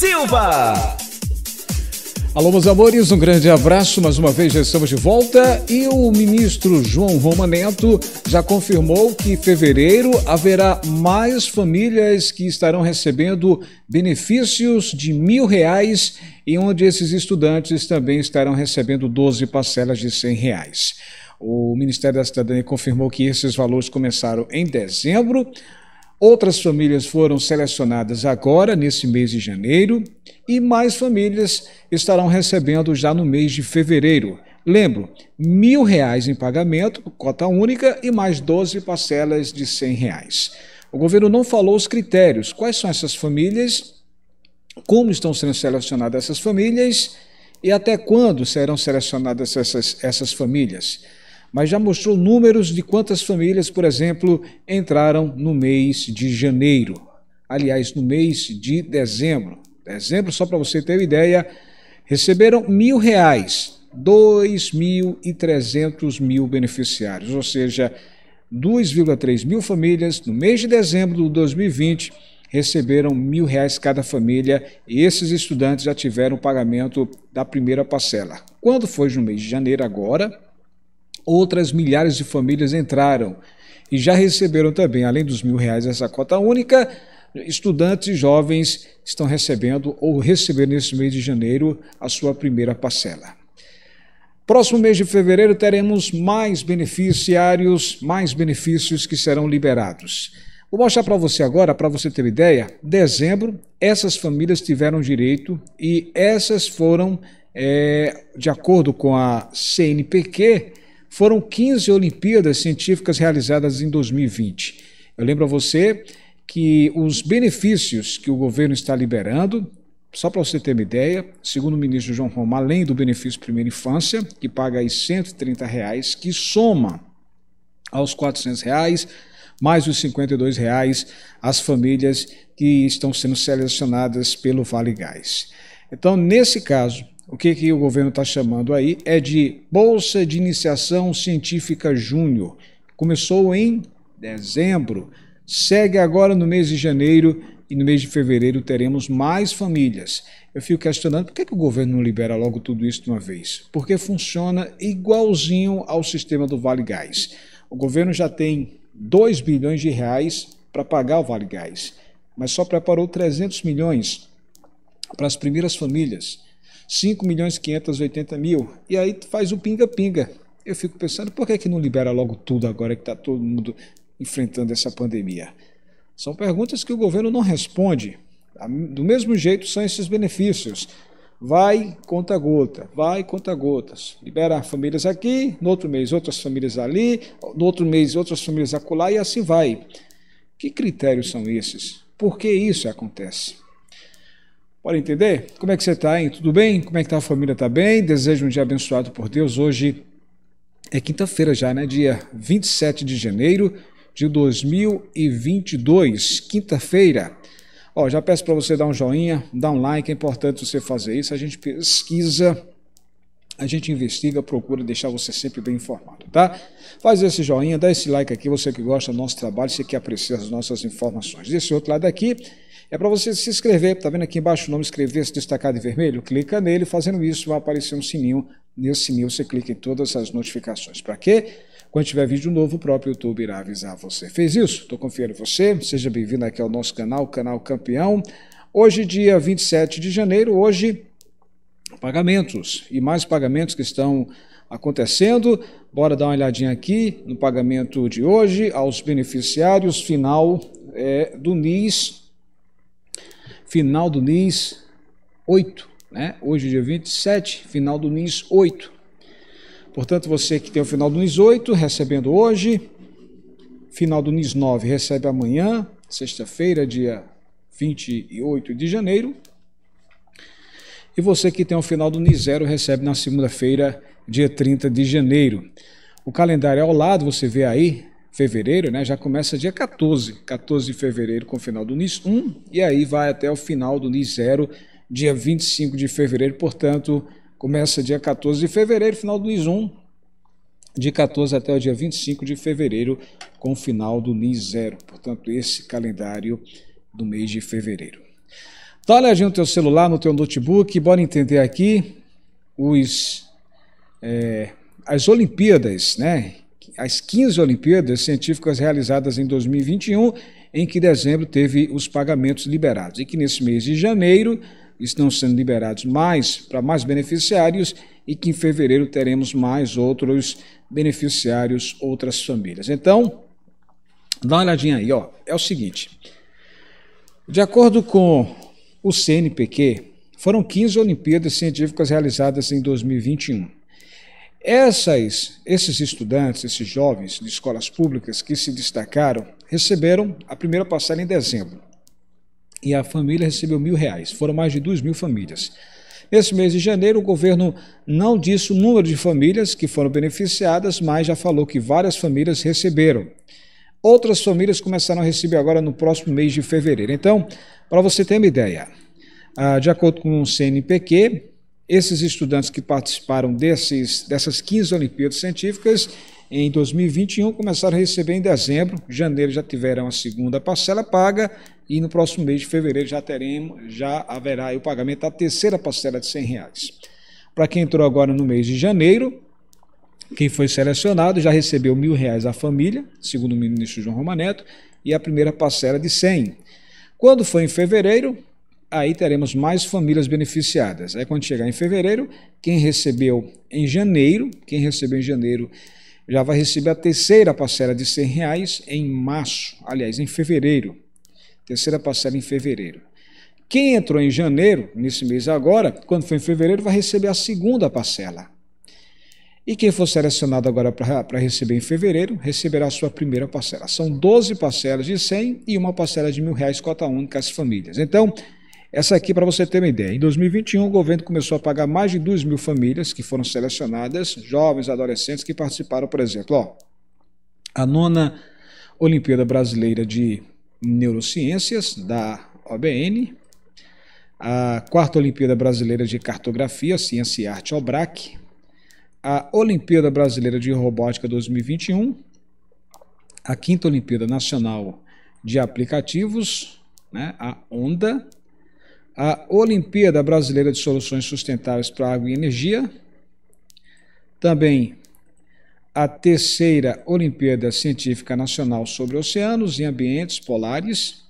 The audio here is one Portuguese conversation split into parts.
Silva. Alô, meus amores, um grande abraço. Mais uma vez já estamos de volta e o ministro João Roma Neto já confirmou que em fevereiro haverá mais famílias que estarão recebendo benefícios de mil reais e onde esses estudantes também estarão recebendo 12 parcelas de 100 reais. O Ministério da Cidadania confirmou que esses valores começaram em dezembro. Outras famílias foram selecionadas agora, nesse mês de janeiro, e mais famílias estarão recebendo já no mês de fevereiro. Lembro, mil reais em pagamento, cota única, e mais 12 parcelas de 100 reais. O governo não falou os critérios, quais são essas famílias, como estão sendo selecionadas essas famílias e até quando serão selecionadas essas, essas famílias mas já mostrou números de quantas famílias, por exemplo, entraram no mês de janeiro. Aliás, no mês de dezembro. Dezembro, só para você ter uma ideia, receberam mil reais 2.300 mil beneficiários, ou seja, 2,3 mil famílias no mês de dezembro de 2020 receberam mil reais cada família e esses estudantes já tiveram o pagamento da primeira parcela. Quando foi no mês de janeiro agora, outras milhares de famílias entraram e já receberam também, além dos mil reais essa cota única, estudantes jovens estão recebendo ou receberam nesse mês de janeiro a sua primeira parcela. Próximo mês de fevereiro teremos mais beneficiários, mais benefícios que serão liberados. Vou mostrar para você agora, para você ter ideia. Dezembro, essas famílias tiveram direito e essas foram, é, de acordo com a CNPq, foram 15 Olimpíadas Científicas realizadas em 2020. Eu lembro a você que os benefícios que o governo está liberando, só para você ter uma ideia, segundo o ministro João Roma, além do benefício primeira infância, que paga aí R$ 130, reais, que soma aos R$ 400, reais, mais os R$ 52 reais, as famílias que estão sendo selecionadas pelo Vale Gás. Então, nesse caso, o que, que o governo está chamando aí é de Bolsa de Iniciação Científica Júnior. Começou em dezembro, segue agora no mês de janeiro e no mês de fevereiro teremos mais famílias. Eu fico questionando por que, que o governo não libera logo tudo isso de uma vez? Porque funciona igualzinho ao sistema do Vale Gás. O governo já tem 2 bilhões de reais para pagar o Vale Gás, mas só preparou 300 milhões para as primeiras famílias. 5 milhões e 580 mil. E aí tu faz o pinga-pinga. Eu fico pensando, por que, é que não libera logo tudo agora que está todo mundo enfrentando essa pandemia? São perguntas que o governo não responde. Do mesmo jeito são esses benefícios. Vai conta gota, vai conta gotas. Libera famílias aqui, no outro mês outras famílias ali, no outro mês outras famílias acolá e assim vai. Que critérios são esses? Por que isso acontece? Pode entender? Como é que você está, hein? Tudo bem? Como é que está a família? Está bem? Desejo um dia abençoado por Deus. Hoje é quinta-feira já, né? Dia 27 de janeiro de 2022, quinta-feira. Ó, já peço para você dar um joinha, dar um like, é importante você fazer isso. A gente pesquisa, a gente investiga, procura deixar você sempre bem informado, tá? Faz esse joinha, dá esse like aqui, você que gosta do nosso trabalho, você que aprecia as nossas informações. Desse outro lado aqui é para você se inscrever. Está vendo aqui embaixo o nome inscrever-se destacado em vermelho? Clica nele, fazendo isso vai aparecer um sininho. Nesse sininho você clica em todas as notificações. Para quê? Quando tiver vídeo novo, o próprio YouTube irá avisar você. Fez isso? Estou confiando em você. Seja bem-vindo aqui ao nosso canal, Canal Campeão. Hoje, dia 27 de janeiro, hoje, pagamentos e mais pagamentos que estão acontecendo. Bora dar uma olhadinha aqui no pagamento de hoje aos beneficiários final é, do NIS final do NIS 8, né? Hoje, dia 27, final do NIS 8. Portanto, você que tem o final do NIS 8, recebendo hoje, final do NIS 9, recebe amanhã, sexta-feira, dia 28 de janeiro. E você que tem o final do NIS 0, recebe na segunda-feira, dia 30 de janeiro. O calendário é ao lado, você vê aí, fevereiro, né? Já começa dia 14, 14 de fevereiro com o final do NIS 1 e aí vai até o final do NIS 0, dia 25 de fevereiro, portanto, começa dia 14 de fevereiro, final do NIS 1, de 14 até o dia 25 de fevereiro com o final do NIS 0. Portanto, esse calendário do mês de fevereiro. Dá tá, uma olhadinha no teu celular, no teu notebook, bora entender aqui os é, as Olimpíadas, né? as 15 Olimpíadas Científicas realizadas em 2021, em que dezembro teve os pagamentos liberados, e que nesse mês de janeiro estão sendo liberados mais para mais beneficiários e que em fevereiro teremos mais outros beneficiários, outras famílias. Então, dá uma olhadinha aí, ó. É o seguinte. De acordo com o CNPq, foram 15 Olimpíadas Científicas realizadas em 2021. Essas, esses estudantes, esses jovens de escolas públicas que se destacaram, receberam a primeira parcela em dezembro. E a família recebeu mil reais. Foram mais de duas mil famílias. Nesse mês de janeiro, o governo não disse o número de famílias que foram beneficiadas, mas já falou que várias famílias receberam. Outras famílias começaram a receber agora no próximo mês de fevereiro. Então, para você ter uma ideia, ah, de acordo com o CNPq, esses estudantes que participaram desses, dessas 15 Olimpíadas Científicas em 2021 começaram a receber em dezembro, janeiro já tiveram a segunda parcela paga e no próximo mês de fevereiro já teremos, já haverá o pagamento da terceira parcela de 100 reais. Para quem entrou agora no mês de janeiro, quem foi selecionado já recebeu mil reais a família, segundo o ministro João Romaneto, e a primeira parcela de 100. Quando foi em fevereiro, aí teremos mais famílias beneficiadas. Aí quando chegar em fevereiro, quem recebeu em janeiro, quem recebeu em janeiro já vai receber a terceira parcela de 100 reais em março, aliás, em fevereiro. Terceira parcela em fevereiro. Quem entrou em janeiro, nesse mês agora, quando for em fevereiro, vai receber a segunda parcela. E quem for selecionado agora para receber em fevereiro, receberá a sua primeira parcela. São 12 parcelas de 100 e uma parcela de mil reais, cota única às famílias. Então, essa aqui, para você ter uma ideia, em 2021 o governo começou a pagar mais de 2 mil famílias que foram selecionadas, jovens, adolescentes que participaram, por exemplo, ó, a nona Olimpíada Brasileira de Neurociências, da OBN, a quarta Olimpíada Brasileira de Cartografia, Ciência e Arte, OBRAC, a Olimpíada Brasileira de Robótica 2021, a quinta Olimpíada Nacional de Aplicativos, né, a ONDA, a Olimpíada Brasileira de Soluções Sustentáveis para Água e Energia, também a terceira Olimpíada Científica Nacional sobre Oceanos e Ambientes Polares.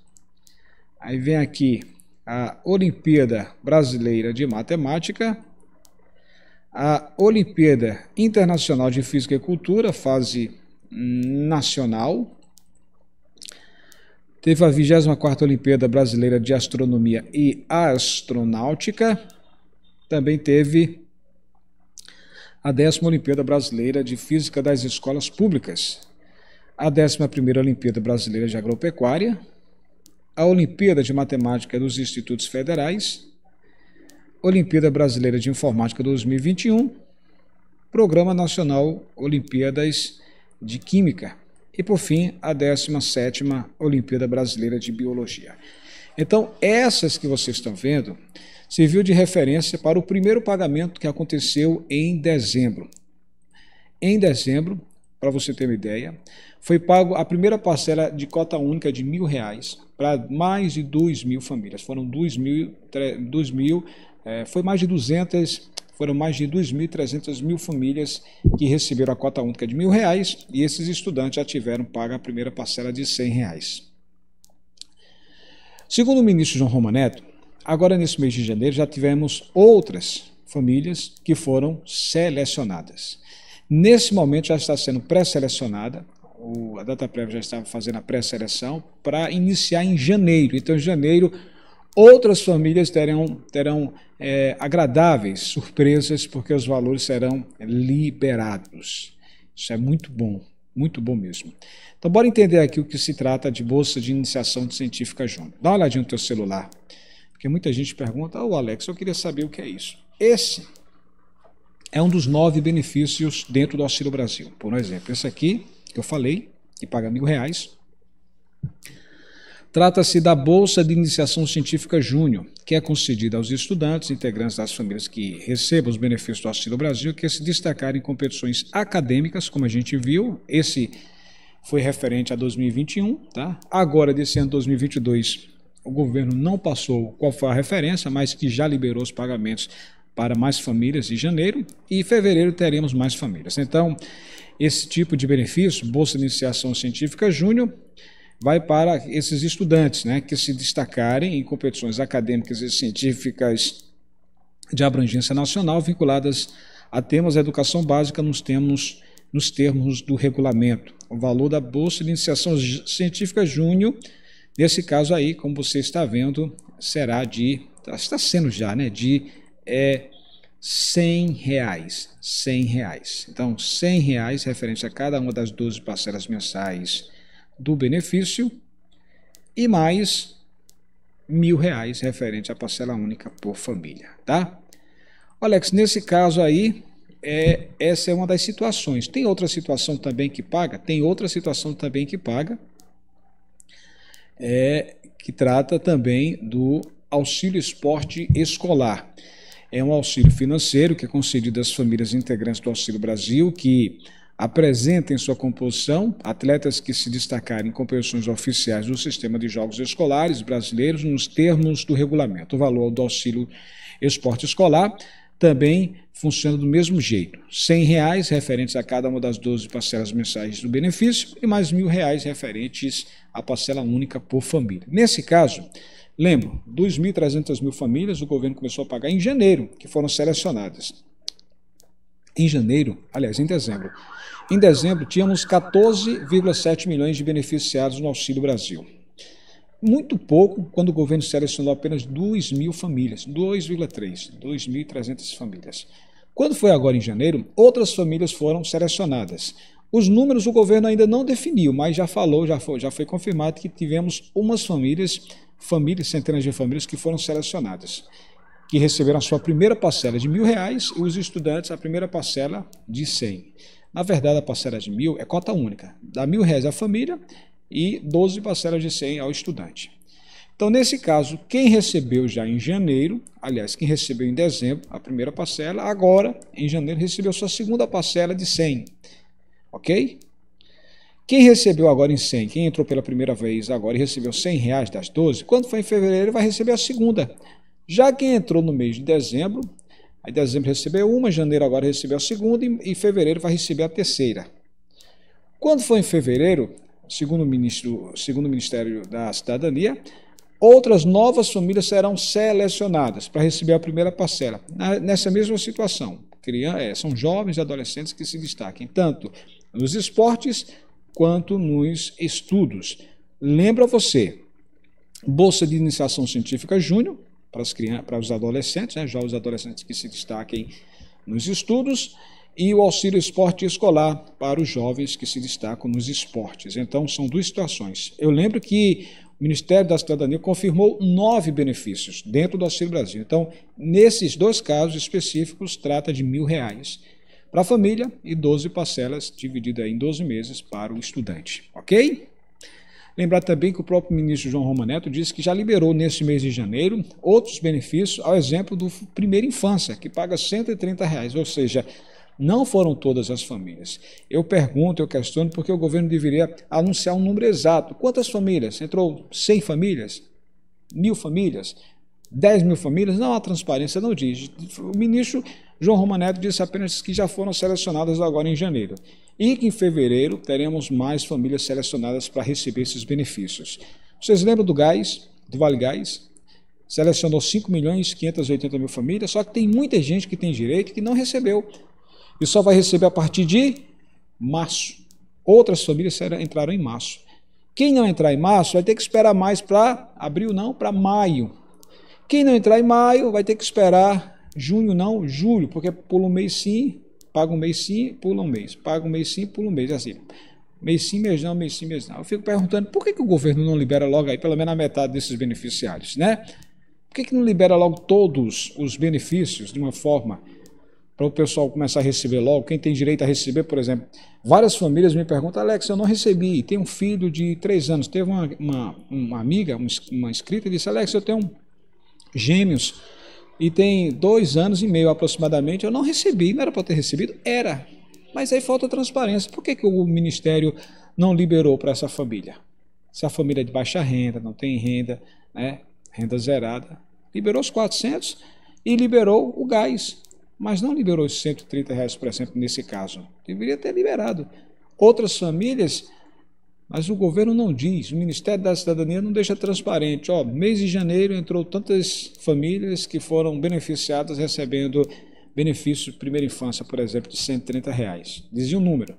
Aí vem aqui a Olimpíada Brasileira de Matemática, a Olimpíada Internacional de Física e Cultura, fase nacional, Teve a 24 Olimpíada Brasileira de Astronomia e Astronáutica. Também teve a 10 Olimpíada Brasileira de Física das Escolas Públicas. A 11 Olimpíada Brasileira de Agropecuária. A Olimpíada de Matemática dos Institutos Federais. Olimpíada Brasileira de Informática 2021. Programa Nacional Olimpíadas de Química e, por fim, a 17ª Olimpíada Brasileira de Biologia. Então, essas que vocês estão vendo serviu de referência para o primeiro pagamento que aconteceu em dezembro. Em dezembro, para você ter uma ideia, foi pago a primeira parcela de cota única de mil reais para mais de 2 mil famílias. Foram 2 mil, 3, 2 mil é, foi mais de 200 foram mais de 2.300 mil famílias que receberam a cota única de mil reais e esses estudantes já tiveram paga a primeira parcela de 100 reais. Segundo o ministro João Neto, agora nesse mês de janeiro já tivemos outras famílias que foram selecionadas. Nesse momento já está sendo pré-selecionada, a data prévia já estava fazendo a pré-seleção para iniciar em janeiro. Então, em janeiro, Outras famílias terão, terão é, agradáveis surpresas, porque os valores serão liberados. Isso é muito bom, muito bom mesmo. Então, bora entender aqui o que se trata de Bolsa de Iniciação de Científica Júnior. Dá uma olhadinha no teu celular, porque muita gente pergunta, ô oh, Alex, eu queria saber o que é isso. Esse é um dos nove benefícios dentro do Auxílio Brasil. Por exemplo, esse aqui, que eu falei, que paga mil reais, Trata-se da Bolsa de Iniciação Científica Júnior, que é concedida aos estudantes, integrantes das famílias que recebam os benefícios do Auxílio Brasil, que é se destacarem em competições acadêmicas, como a gente viu. Esse foi referente a 2021, tá? Agora, desse ano 2022, o governo não passou qual foi a referência, mas que já liberou os pagamentos para mais famílias em janeiro e em fevereiro teremos mais famílias. Então, esse tipo de benefício, Bolsa de Iniciação Científica Júnior, vai para esses estudantes né, que se destacarem em competições acadêmicas e científicas de abrangência nacional vinculadas a temas da educação básica nos termos, nos termos do regulamento. O valor da Bolsa de Iniciação Científica Júnior, nesse caso aí, como você está vendo, será de, está sendo já, né, de é, 100 reais, 100 reais. Então, 100 reais referente a cada uma das 12 parcelas mensais do benefício e mais mil reais referente à parcela única por família, tá? Alex, nesse caso aí, é, essa é uma das situações. Tem outra situação também que paga? Tem outra situação também que paga, é, que trata também do auxílio esporte escolar. É um auxílio financeiro que é concedido às famílias integrantes do Auxílio Brasil, que apresenta em sua composição atletas que se destacarem em competições oficiais do sistema de jogos escolares brasileiros nos termos do regulamento. O valor do auxílio esporte escolar também funciona do mesmo jeito. R$ 100 reais referentes a cada uma das 12 parcelas mensais do benefício e mais R$ reais referentes à parcela única por família. Nesse caso, lembro, 2.300 mil famílias o governo começou a pagar em janeiro, que foram selecionadas em janeiro, aliás, em dezembro. Em dezembro, tínhamos 14,7 milhões de beneficiários no Auxílio Brasil. Muito pouco quando o governo selecionou apenas 2 mil famílias, 2,3, 2.300 famílias. Quando foi agora em janeiro, outras famílias foram selecionadas. Os números o governo ainda não definiu, mas já falou, já foi, já foi confirmado que tivemos umas famílias, famílias, centenas de famílias que foram selecionadas que receberam a sua primeira parcela de mil reais e os estudantes a primeira parcela de cem. Na verdade, a parcela de mil é cota única, dá mil reais à família e 12 parcelas de cem ao estudante. Então, nesse caso, quem recebeu já em janeiro, aliás, quem recebeu em dezembro a primeira parcela, agora, em janeiro, recebeu sua segunda parcela de 100. Ok? Quem recebeu agora em 100, quem entrou pela primeira vez agora e recebeu 100 reais das 12, quando for em fevereiro vai receber a segunda já quem entrou no mês de dezembro, aí dezembro recebeu uma, janeiro agora recebeu a segunda e, fevereiro vai receber a terceira. Quando foi em fevereiro, segundo o, ministro, segundo o Ministério da Cidadania, outras novas famílias serão selecionadas para receber a primeira parcela. nessa mesma situação, eh, são jovens e adolescentes que se destaquem, tanto nos esportes quanto nos estudos. Lembra você, Bolsa de Iniciação Científica Júnior, para, as crianças, para os adolescentes, né, jovens adolescentes que se destaquem nos estudos, e o auxílio esporte escolar para os jovens que se destacam nos esportes. Então, são duas situações. Eu lembro que o Ministério da Cidadania confirmou nove benefícios dentro do Auxílio Brasil. Então, nesses dois casos específicos, trata de mil reais para a família e 12 parcelas dividida em 12 meses para o estudante. Ok? Lembrar também que o próprio ministro João Romaneto disse que já liberou neste mês de janeiro outros benefícios, ao exemplo do Primeira Infância, que paga R$ 130, reais, ou seja, não foram todas as famílias. Eu pergunto, eu questiono, porque o governo deveria anunciar um número exato. Quantas famílias? Entrou 100 famílias? Mil famílias? 10 mil famílias? Não, há transparência não diz. O ministro João Romaneto disse apenas que já foram selecionadas agora em janeiro e que em fevereiro teremos mais famílias selecionadas para receber esses benefícios. Vocês lembram do gás, do Vale Gás? Selecionou 5 milhões e 580 mil famílias, só que tem muita gente que tem direito que não recebeu. E só vai receber a partir de março. Outras famílias entraram em março. Quem não entrar em março vai ter que esperar mais para abril, não, para maio. Quem não entrar em maio vai ter que esperar junho, não, julho, porque pula um mês sim, Paga um mês sim, pula um mês. Paga um mês sim, pula um mês. É assim. Mês sim, mês não, mês sim, mês não. Eu fico perguntando por que, que o governo não libera logo aí pelo menos a metade desses beneficiários, né? Por que, que não libera logo todos os benefícios de uma forma para o pessoal começar a receber logo? Quem tem direito a receber, por exemplo, várias famílias me perguntam, Alex, eu não recebi, tenho um filho de três anos. Teve uma, uma, uma amiga, uma inscrita, e disse, Alex, eu tenho gêmeos e tem dois anos e meio aproximadamente, eu não recebi, não era para ter recebido? Era. Mas aí falta transparência. Por que, que o Ministério não liberou para essa família? Se a família é de baixa renda, não tem renda, né? renda zerada. Liberou os 400 e liberou o gás, mas não liberou os 130 reais, por exemplo, nesse caso. Deveria ter liberado. Outras famílias mas o governo não diz, o Ministério da Cidadania não deixa transparente. Ó, mês de janeiro entrou tantas famílias que foram beneficiadas recebendo benefício de primeira infância, por exemplo, de 130 reais. Dizia o um número.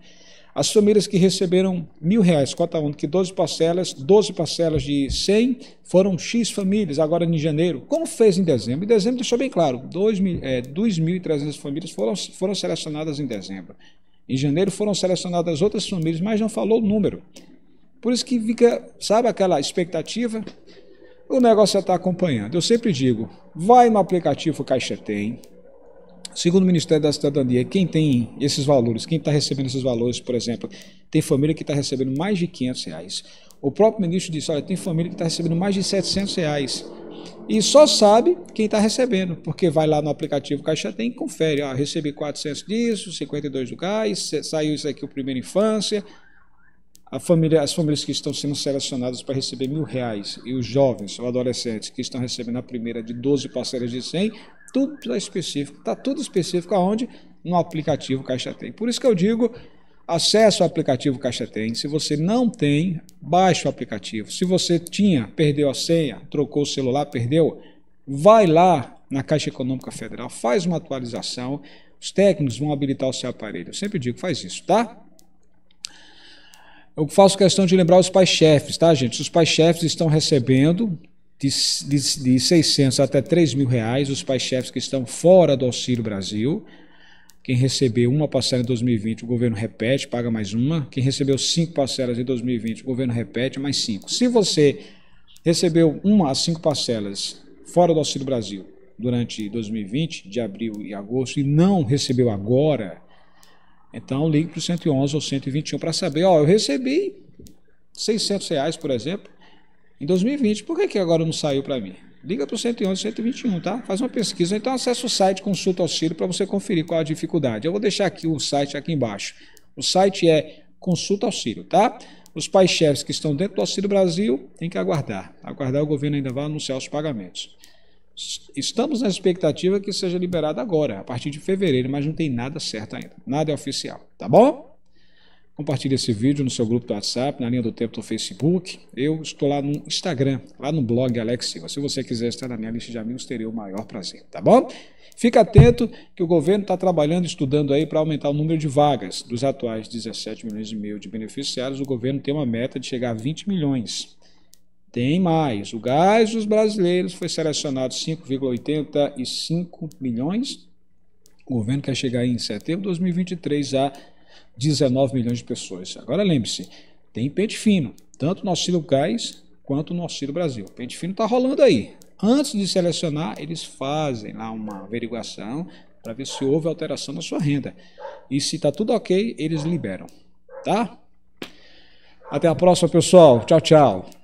As famílias que receberam mil reais, cota única, 12 parcelas, 12 parcelas de 100, foram X famílias agora em janeiro, como fez em dezembro. Em dezembro deixou bem claro, 2.300 é, famílias foram, foram selecionadas em dezembro. Em janeiro foram selecionadas outras famílias, mas não falou o número. Por isso que fica, sabe, aquela expectativa. O negócio já está acompanhando. Eu sempre digo, vai no aplicativo Caixa Tem. Segundo o Ministério da Cidadania, quem tem esses valores, quem está recebendo esses valores, por exemplo, tem família que está recebendo mais de 500 reais. O próprio ministro disse, olha, tem família que está recebendo mais de 700 reais. E só sabe quem está recebendo, porque vai lá no aplicativo Caixa Tem e confere. Ah, recebi 400 disso, 52 do gás, saiu isso aqui o primeiro Infância, Família, as famílias que estão sendo selecionadas para receber mil reais e os jovens ou adolescentes que estão recebendo a primeira de 12 parcelas de 100, tudo está é específico, está tudo específico aonde? No aplicativo Caixa Tem. Por isso que eu digo, acesse o aplicativo Caixa Tem. Se você não tem, baixe o aplicativo. Se você tinha, perdeu a senha, trocou o celular, perdeu, vai lá na Caixa Econômica Federal, faz uma atualização, os técnicos vão habilitar o seu aparelho. Eu sempre digo, faz isso, tá? Eu faço questão de lembrar os pais-chefes, tá, gente? Os pais-chefes estão recebendo de, de, de 600 até 3 mil reais, os pais-chefes que estão fora do Auxílio Brasil. Quem recebeu uma parcela em 2020, o governo repete, paga mais uma. Quem recebeu cinco parcelas em 2020, o governo repete, mais cinco. Se você recebeu uma a cinco parcelas fora do Auxílio Brasil durante 2020, de abril e agosto, e não recebeu agora, então ligue para o 111 ou 121 para saber, ó, eu recebi 600 reais, por exemplo, em 2020, por que, que agora não saiu para mim? Liga para o 111 121, tá? Faz uma pesquisa, então acessa o site Consulta Auxílio para você conferir qual a dificuldade. Eu vou deixar aqui o site aqui embaixo. O site é Consulta Auxílio, tá? Os pais chefes que estão dentro do Auxílio Brasil têm que aguardar. Aguardar o governo ainda vai anunciar os pagamentos. Estamos na expectativa que seja liberado agora, a partir de fevereiro, mas não tem nada certo ainda. Nada é oficial, tá bom? Compartilhe esse vídeo no seu grupo do WhatsApp, na linha do tempo do Facebook. Eu estou lá no Instagram, lá no blog Alex Silva. Se você quiser estar na minha lista de amigos, teria o maior prazer, tá bom? Fica atento que o governo está trabalhando, estudando aí para aumentar o número de vagas. Dos atuais 17 milhões e meio de beneficiários, o governo tem uma meta de chegar a 20 milhões. Tem mais. O gás dos brasileiros foi selecionado 5,85 milhões. O governo quer chegar em setembro de 2023 a 19 milhões de pessoas. Agora lembre-se, tem pente fino, tanto no auxílio gás quanto no auxílio Brasil. O pente fino está rolando aí. Antes de selecionar, eles fazem lá uma averiguação para ver se houve alteração na sua renda. E se está tudo ok, eles liberam. Tá? Até a próxima, pessoal. Tchau, tchau.